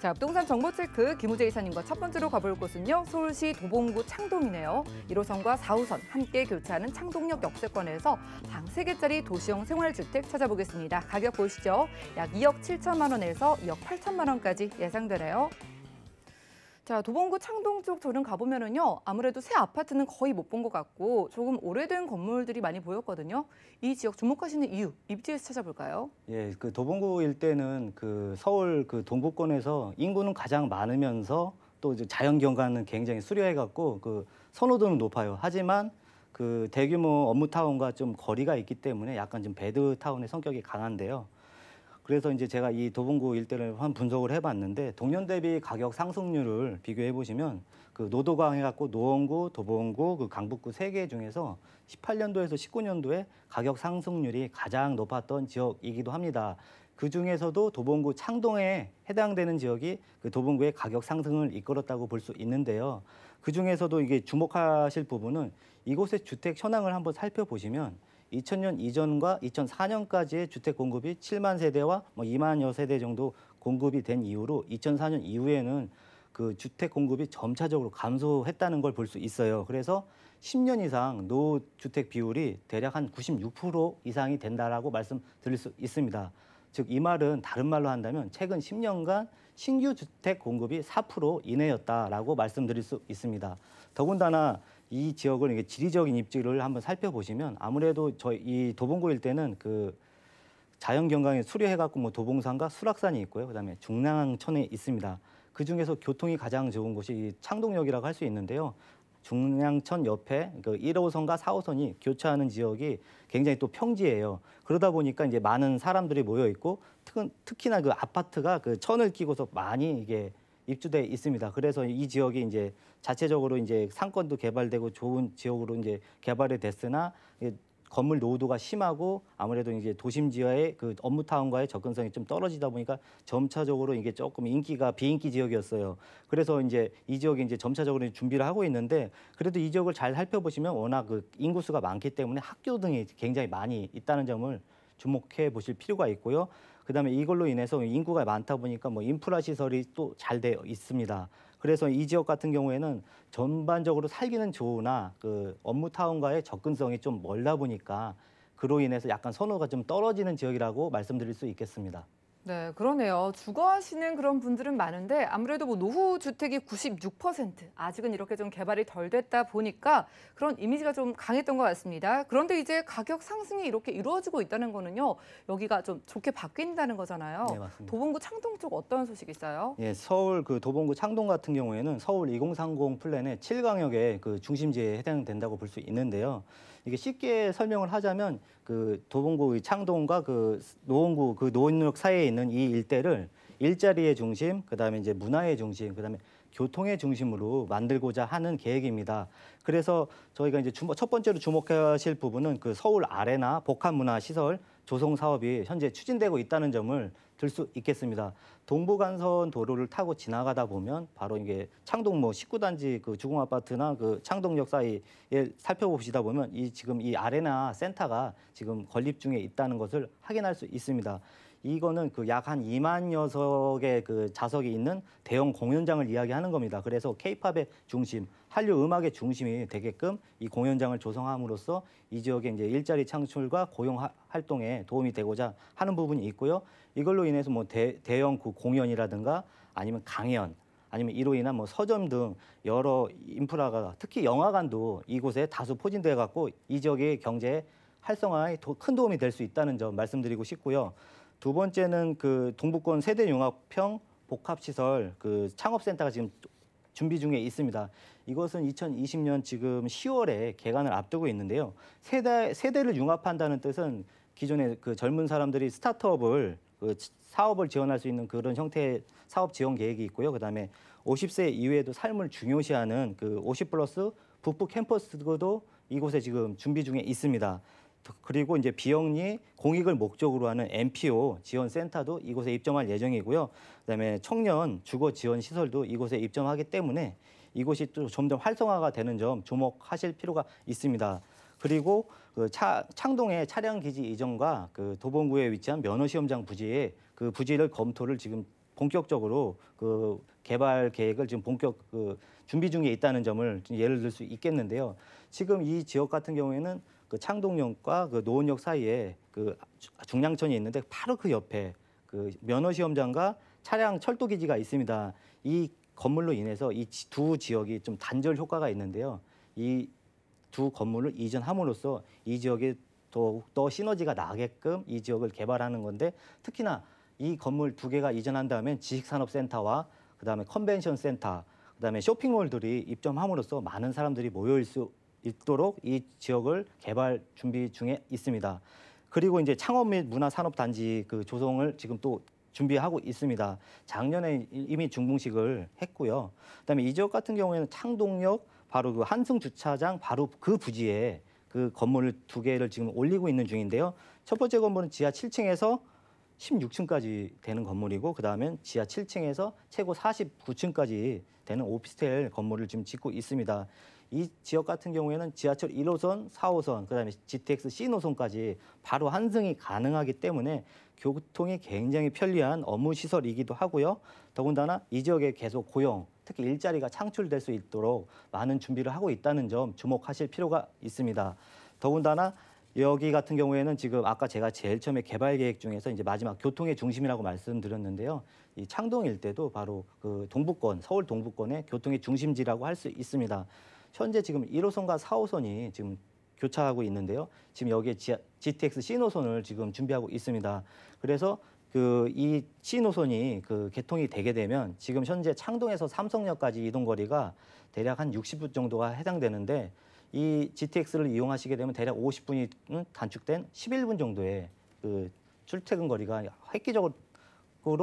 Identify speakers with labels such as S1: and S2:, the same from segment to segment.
S1: 자, 부동산 정보 체크 김우재 이사님과 첫 번째로 가볼 곳은요. 서울시 도봉구 창동이네요. 1호선과 4호선 함께 교차하는 창동역 역세권에서 방 세개짜리 도시형 생활주택 찾아보겠습니다. 가격 보시죠. 약 2억 7천만 원에서 2억 8천만 원까지 예상되네요. 자, 도봉구 창동 쪽 저는 가보면은요, 아무래도 새 아파트는 거의 못 본 것 같고 조금 오래된 건물들이 많이 보였거든요. 이 지역 주목하시는 이유, 입지에서 찾아볼까요?
S2: 예, 그 도봉구 일대는 그 서울 그 동부권에서 인구는 가장 많으면서 또 이제 자연 경관은 굉장히 수려해갖고 그 선호도는 높아요. 하지만 그 대규모 업무 타운과 좀 거리가 있기 때문에 약간 좀 배드 타운의 성격이 강한데요. 그래서 이제 제가 이 도봉구 일대를 한 분석을 해봤는데 동년 대비 가격 상승률을 비교해 보시면 그 노도강 해갖고 노원구, 도봉구, 그 강북구 세 개 중에서 18년도에서 19년도에 가격 상승률이 가장 높았던 지역이기도 합니다. 그 중에서도 도봉구 창동에 해당되는 지역이 그 도봉구의 가격 상승을 이끌었다고 볼 수 있는데요. 그 중에서도 이게 주목하실 부분은 이곳의 주택 현황을 한번 살펴보시면 2000년 이전과 2004년까지의 주택 공급이 7만 세대와 뭐 2만여 세대 정도 공급이 된 이후로 2004년 이후에는 그 주택 공급이 점차적으로 감소했다는 걸 볼 수 있어요. 그래서 10년 이상 노주택 비율이 대략 한 96% 이상이 된다라고 말씀드릴 수 있습니다. 즉 이 말은 다른 말로 한다면 최근 10년간 신규 주택 공급이 4% 이내였다라고 말씀드릴 수 있습니다. 더군다나 이 지역을 이게 지리적인 입지를 한번 살펴보시면 아무래도 저이 도봉구 일대는 그 자연 경관이 수려해갖고 뭐 도봉산과 수락산이 있고요. 그다음에 중랑천에 있습니다. 그 중에서 교통이 가장 좋은 곳이 창동역이라고 할 수 있는데요. 중랑천 옆에 그 1호선과 4호선이 교차하는 지역이 굉장히 또 평지예요. 그러다 보니까 이제 많은 사람들이 모여 있고 특, 특히나 그 아파트가 그 천을 끼고서 많이 이게 입주돼 있습니다. 그래서 이 지역이 이제 자체적으로 이제 상권도 개발되고 좋은 지역으로 이제 개발이 됐으나 건물 노후도가 심하고 아무래도 이제 도심 지하의 그 업무 타운과의 접근성이 좀 떨어지다 보니까 점차적으로 이게 조금 인기가 비인기 지역이었어요. 그래서 이제 이 지역이 이제 점차적으로 준비를 하고 있는데 그래도 이 지역을 잘 살펴보시면 워낙 그 인구수가 많기 때문에 학교 등이 굉장히 많이 있다는 점을 주목해 보실 필요가 있고요. 그다음에 이걸로 인해서 인구가 많다 보니까 뭐 인프라 시설이 또 잘 되어 있습니다. 그래서 이 지역 같은 경우에는 전반적으로 살기는 좋으나 그 업무 타운과의 접근성이 좀 멀다 보니까 그로 인해서 약간 선호가 좀 떨어지는 지역이라고 말씀드릴 수 있겠습니다.
S1: 네, 그러네요. 주거하시는 그런 분들은 많은데 아무래도 뭐 노후 주택이 96% 아직은 이렇게 좀 개발이 덜 됐다 보니까 그런 이미지가 좀 강했던 것 같습니다. 그런데 이제 가격 상승이 이렇게 이루어지고 있다는 거는요. 여기가 좀 좋게 바뀐다는 거잖아요. 네, 맞습니다. 도봉구 창동 쪽 어떤 소식이 있어요?
S2: 예, 서울 그 도봉구 창동 같은 경우에는 서울 2030 플랜의 7강역의 그 중심지에 해당된다고 볼 수 있는데요. 이게 쉽게 설명을 하자면 그 도봉구의 창동과 그 노원구 그 노원역 사이에 있는 이 일대를 일자리의 중심, 그다음에 이제 문화의 중심, 그다음에 교통의 중심으로 만들고자 하는 계획입니다. 그래서 저희가 이제 주목, 첫 번째로 주목하실 부분은 그 서울 아레나 복합문화시설 조성 사업이 현재 추진되고 있다는 점을 들수 있겠습니다. 동부간선 도로를 타고 지나가다 보면 바로 이게 창동 뭐 19단지 그 주공 아파트나 그 창동역 사이에 살펴보시다 보면 이 지금 이 아레나 센터가 지금 건립 중에 있다는 것을 확인할 수 있습니다. 이거는 그 약한 2만 녀석의 그 자석이 있는 대형 공연장을 이야기하는 겁니다. 그래서 케이팝의 중심, 한류 음악의 중심이 되게끔 이 공연장을 조성함으로써 이 지역의 이제 일자리 창출과 고용 활동에 도움이 되고자 하는 부분이 있고요. 이걸로 인해서 뭐 대, 대형 그 공연이라든가 아니면 강연 아니면 이로 인한 뭐 서점 등 여러 인프라가 특히 영화관도 이곳에 다수 포진돼 갖고 이 지역의 경제 활성화에 더 큰 도움이 될 수 있다는 점 말씀드리고 싶고요. 두 번째는 그 동북권 세대 융합형 복합시설 그 창업센터가 지금 준비 중에 있습니다. 이것은 2020년 지금 10월에 개관을 앞두고 있는데요. 세대 세대를 융합한다는 뜻은 기존에 그 젊은 사람들이 스타트업을 그 사업을 지원할 수 있는 그런 형태의 사업 지원 계획이 있고요. 그다음에 50세 이후에도 삶을 중요시하는 그 50 플러스 북부 캠퍼스도 이곳에 지금 준비 중에 있습니다. 그, 그리고 이제 비영리 공익을 목적으로 하는 NPO 지원 센터도 이곳에 입점할 예정이고요. 그다음에 청년 주거 지원 시설도 이곳에 입점하기 때문에 이곳이 또 점점 활성화가 되는 점 주목하실 필요가 있습니다. 그리고 그 차, 창동의 차량 기지 이전과 그 도봉구에 위치한 면허 시험장 부지에 그 부지를 검토를 지금 본격적으로 그 개발 계획을 지금 본격 그 준비 중에 있다는 점을 예를 들 수 있겠는데요. 지금 이 지역 같은 경우에는 그 창동역과 그 노원역 사이에 그 중량천이 있는데 바로 그 옆에 그 면허 시험장과 차량 철도 기지가 있습니다. 이 건물로 인해서 이 두 지역이 좀 단절 효과가 있는데요. 이 두 건물을 이전함으로써 이 지역에 더욱더 시너지가 나게끔 이 지역을 개발하는 건데 특히나 이 건물 두 개가 이전한 다면 지식산업센터와 그다음에 컨벤션 센터, 그다음에 쇼핑몰들이 입점함으로써 많은 사람들이 모여올 수 있도록 이 지역을 개발 준비 중에 있습니다. 그리고 이제 창업 및 문화 산업 단지 그 조성을 지금 또 준비하고 있습니다. 작년에 이미 준공식을 했고요. 그다음에 이 지역 같은 경우에는 창동역 바로 그 한승 주차장 바로 그 부지에 그 건물을 두 개를 지금 올리고 있는 중인데요. 첫 번째 건물은 지하 7층에서 16층까지 되는 건물이고 그다음엔 지하 7층에서 최고 49층까지 되는 오피스텔 건물을 지금 짓고 있습니다. 이 지역 같은 경우에는 지하철 1호선, 4호선, 그다음에 GTX C 노선까지 바로 환승이 가능하기 때문에 교통이 굉장히 편리한 업무 시설이기도 하고요. 더군다나 이 지역에 계속 고용, 특히 일자리가 창출될 수 있도록 많은 준비를 하고 있다는 점 주목하실 필요가 있습니다. 더군다나 여기 같은 경우에는 지금 아까 제가 제일 처음에 개발 계획 중에서 이제 마지막 교통의 중심이라고 말씀드렸는데요. 이 창동일 때도 바로 그동북권 서울 동북권의 교통의 중심지라고 할 수 있습니다. 현재 지금 1호선과 4호선이 지금 교차하고 있는데요. 지금 여기에 GTX C 노선을 지금 준비하고 있습니다. 그래서 그 이 C 노선이 그 개통이 되게 되면 지금 현재 창동에서 삼성역까지 이동 거리가 대략 한 60분 정도가 해당되는데 이 GTX를 이용하시게 되면 대략 50분이 단축된 11분 정도의 그 출퇴근 거리가 획기적으로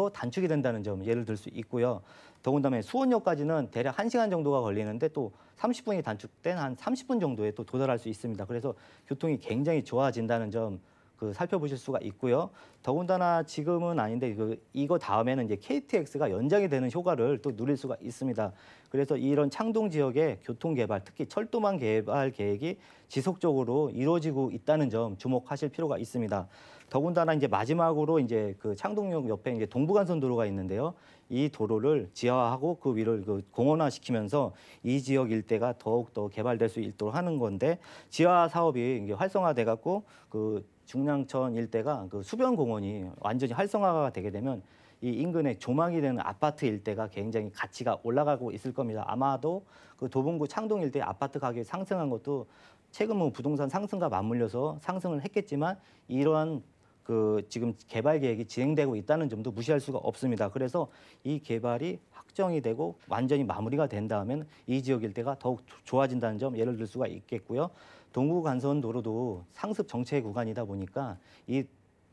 S2: 단축이 된다는 점 예를 들 수 있고요. 더군다나 수원역까지는 대략 1시간 정도가 걸리는데 또 30분이 단축된 한 30분 정도에 또 도달할 수 있습니다. 그래서 교통이 굉장히 좋아진다는 점 그 살펴보실 수가 있고요. 더군다나 지금은 아닌데 그 이거 다음에는 이제 KTX가 연장이 되는 효과를 또 누릴 수가 있습니다. 그래서 이런 창동 지역의 교통 개발, 특히 철도망 개발 계획이 지속적으로 이루어지고 있다는 점 주목하실 필요가 있습니다. 더군다나 이제 마지막으로 이제 그 창동역 옆에 이제 동부간선 도로가 있는데요. 이 도로를 지하화하고 그 위를 그 공원화시키면서 이 지역 일대가 더욱 더 개발될 수 있도록 하는 건데 지하 화 사업이 이제 활성화돼 갖고 그 중량천 일대가 그 수변 공원이 완전히 활성화가 되게 되면 이 인근에 조망이 되는 아파트 일대가 굉장히 가치가 올라가고 있을 겁니다. 아마도 그 도봉구 창동 일대 아파트 가격이 상승한 것도 최근 뭐 부동산 상승과 맞물려서 상승을 했겠지만 이러한 그 지금 개발 계획이 진행되고 있다는 점도 무시할 수가 없습니다. 그래서 이 개발이 확정이 되고 완전히 마무리가 된다면이 지역 일대가 더욱 좋아진다는 점 예를 들 수가 있겠고요. 동구 간선 도로도 상습 정체 구간이다 보니까 이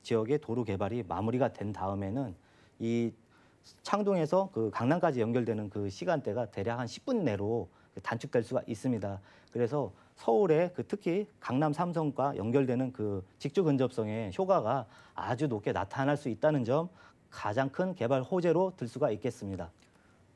S2: 지역의 도로 개발이 마무리가 된 다음에는 이 창동에서 그 강남까지 연결되는 그 시간대가 대략 한 10분 내로 단축될 수가 있습니다. 그래서 서울에그 특히 강남 삼성과 연결되는 그 직주 근접성의 효과가 아주 높게 나타날 수 있다는 점 가장 큰 개발 호재로 들 수가 있겠습니다.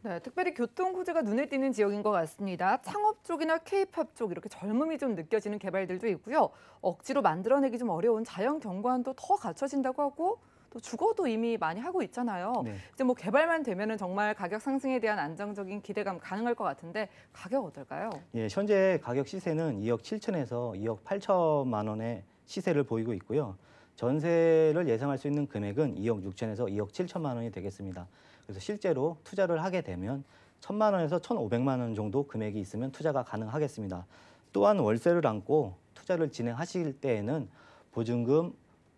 S1: 네, 특별히 교통 호재가 눈에 띄는 지역인 것 같습니다. 창업 쪽이나 케이팝 쪽 이렇게 젊음이 좀 느껴지는 개발들도 있고요. 억지로 만들어내기 좀 어려운 자연 경관도 더 갖춰진다고 하고 또 주거도 이미 많이 하고 있잖아요. 네. 이제 뭐 개발만 되면은 정말 가격 상승에 대한 안정적인 기대감 가능할 것 같은데 가격 어떨까요?
S2: 예, 현재 가격 시세는 2억 7천에서 2억 8천만 원의 시세를 보이고 있고요. 전세를 예상할 수 있는 금액은 2억 6천에서 2억 7천만 원이 되겠습니다. 그래서 실제로 투자를 하게 되면 천만 원에서 천오백만 원 정도 금액이 있으면 투자가 가능하겠습니다. 또한 월세를 안고 투자를 진행하실 때에는 보증금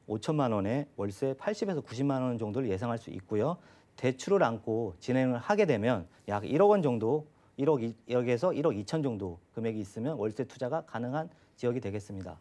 S2: 5천만 원에 월세 80에서 90만 원 정도를 예상할 수 있고요. 대출을 안고 진행을 하게 되면 약 1억 원 정도, 1억 2, 1억에서 1억 2천 정도 금액이 있으면 월세 투자가 가능한 지역이 되겠습니다.